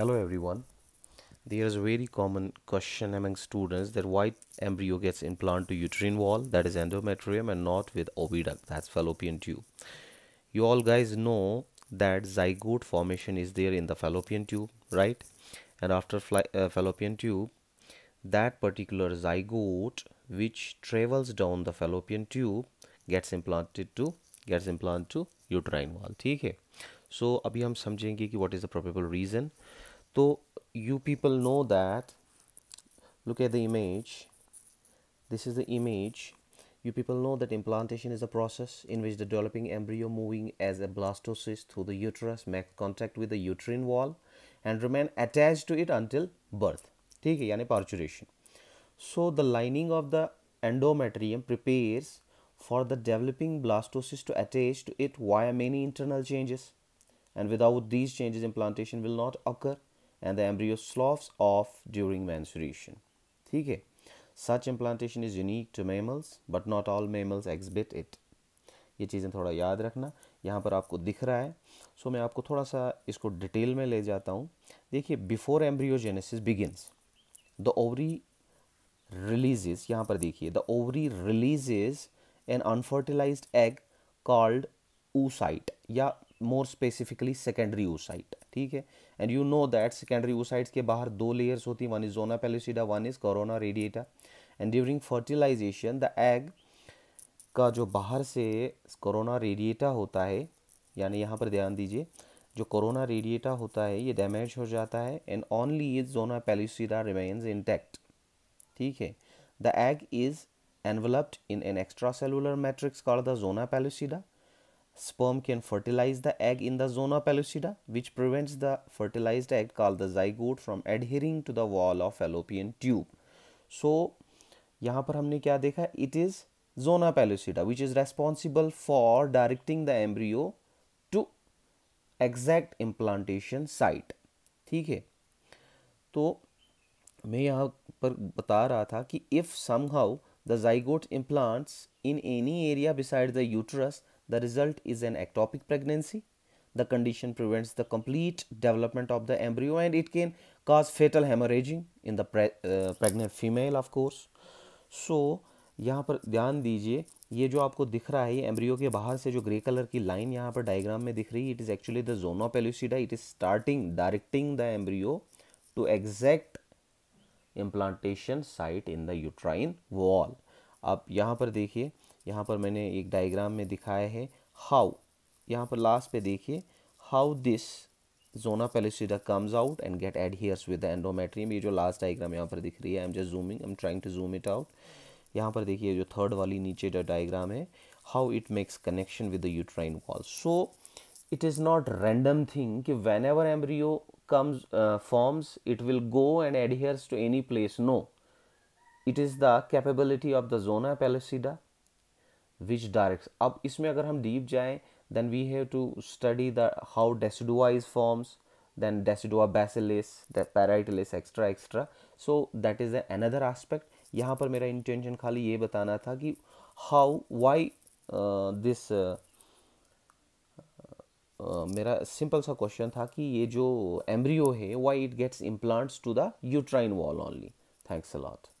Hello everyone. There is a very common question among students that why embryo gets implanted to uterine wall that is endometrium and not with oviduct that's fallopian tube. You all guys know that zygote formation is there in the fallopian tube right and after fly, uh, fallopian tube that particular zygote which travels down the fallopian tube gets implanted to gets implanted to uterine wall ठीक है so अभी हम समझेंगे कि what is the probable reason so you people know that look at the image this is the image you people know that implantation is a process in which the developing embryo moving as a blastocyst through the uterus makes contact with the uterine wall and remain attached to it until birth Okay, है यानी parturition so the lining of the endometrium prepares for the developing blastocyst to attach to it via many internal changes and without these changes implantation will not occur and the embryo sloughs off during menstruation ठीक है सच implantation is unique to mammals but not all mammals exhibit it ये चीज़ें थोड़ा याद रखना यहाँ पर आपको दिख रहा है सो so, मैं आपको थोड़ा सा इसको डिटेल में ले जाता हूँ देखिए before embryogenesis begins the ovary releases यहाँ पर देखिए the ovary releases an unfertilized egg called oocyte या मोर स्पेसिफिकली सेकेंडरी ओसाइट ठीक है and you know that secondary oocytes के बाहर दो लेयर्स होती हैं one is zona pellucida one is corona radiata and during fertilization the egg का जो बाहर से कोरोना रेडिएटा होता है यानी यहाँ पर ध्यान दीजिए जो कोरोना रेडिएटा होता है ये डैमेज हो जाता है and only is zona pellucida remains intact ठीक है the egg is enveloped in an extracellular matrix call the zona pellucida sperm can fertilize the egg in the zona pellucida which prevents the fertilized egg called the zygote from adhering to the wall of fallopian tube so यहाँ पर हमने क्या देखा it is zona pellucida which is responsible for directing the embryo to exact implantation site ठीक है तो मैं यहाँ पर बता रहा था कि if somehow the zygote implants in any area besides the uterus The result is an ectopic pregnancy. The condition prevents the complete development of the embryo and it can cause fatal hemorrhaging in the pre, uh, pregnant female of course. So यहाँ पर ध्यान दीजिए ये जो आपको दिख रहा है एम्ब्रियो के बाहर से जो ग्रे कलर की लाइन यहाँ पर डायग्राम में दिख रही है it is actually the zona pellucida it is starting directing the embryo to exact implantation site in the uterine wall आप यहाँ पर देखिए यहाँ पर मैंने एक डायग्राम में दिखाया है हाउ यहाँ पर लास्ट पे देखिए how this zona pellucida comes out and get adheres with the endometrium ये जो लास्ट डायग्राम यहाँ पर दिख रही है I am just zooming I am trying to zoom it out यहाँ पर देखिए जो थर्ड वाली नीचे जो डायग्राम है how it makes connection with the uterine wall so it is not random thing कि whenever embryo comes forms it will go and and to any place no it is the capability of the zona zona which direct अब इसमें अगर हम deep जाएँ then we have to study the how decidua is forms then decidua basalis parietalis extra extra so that is another aspect यहाँ पर मेरा intention खाली ये बताना था कि हाउ वाई दिस मेरा सिंपल सा क्वेश्चन था कि ये जो एम्ब्रियो है why it gets implants to the uterine wall only thanks a lot